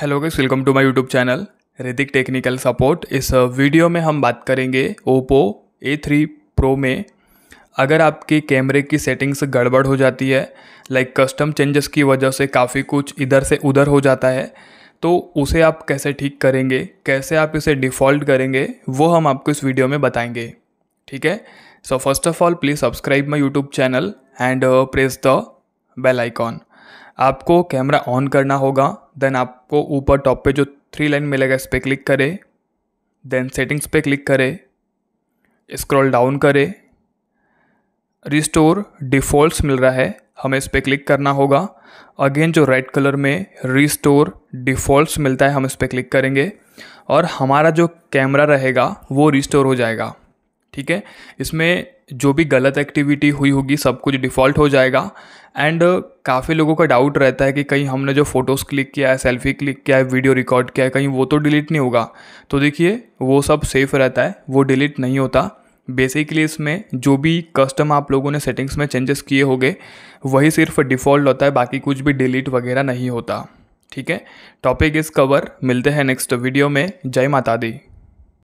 hello guys welcome to my YouTube channel रिदिक technical support इस video uh, में हम बात करेंगे ओप्पो ए थ्री प्रो में अगर आपके कैमरे की सेटिंग्स गड़बड़ हो जाती है लाइक कस्टम चेंजेस की वजह से काफ़ी कुछ इधर से उधर हो जाता है तो उसे आप कैसे ठीक करेंगे कैसे आप इसे डिफ़ॉल्ट करेंगे वो हम आपको इस वीडियो में बताएंगे ठीक है so first of all please subscribe my YouTube channel and press the bell icon आपको कैमरा ऑन करना होगा देन आपको ऊपर टॉप पे जो थ्री लाइन मिलेगा इस पर क्लिक करें देन सेटिंग्स पे क्लिक करें स्क्रॉल डाउन करें रिस्टोर डिफ़ॉल्ट्स मिल रहा है हमें इस पर क्लिक करना होगा अगेन जो रेड कलर में रिस्टोर डिफ़ॉल्ट्स मिलता है हम इस पर क्लिक करेंगे और हमारा जो कैमरा रहेगा वो रिस्टोर हो जाएगा ठीक है इसमें जो भी गलत एक्टिविटी हुई होगी सब कुछ डिफ़ॉल्ट हो जाएगा एंड uh, काफ़ी लोगों का डाउट रहता है कि कहीं हमने जो फ़ोटोज़ क्लिक किया है सेल्फी क्लिक किया है वीडियो रिकॉर्ड किया है कहीं वो तो डिलीट नहीं होगा तो देखिए वो सब सेफ़ रहता है वो डिलीट नहीं होता बेसिकली इसमें जो भी कस्टम आप लोगों ने सेटिंग्स में चेंजेस किए होंगे वही सिर्फ डिफ़ॉल्ट होता है बाकी कुछ भी डिलीट वगैरह नहीं होता ठीक है टॉपिक इस कवर मिलते हैं नेक्स्ट वीडियो में जय माता दी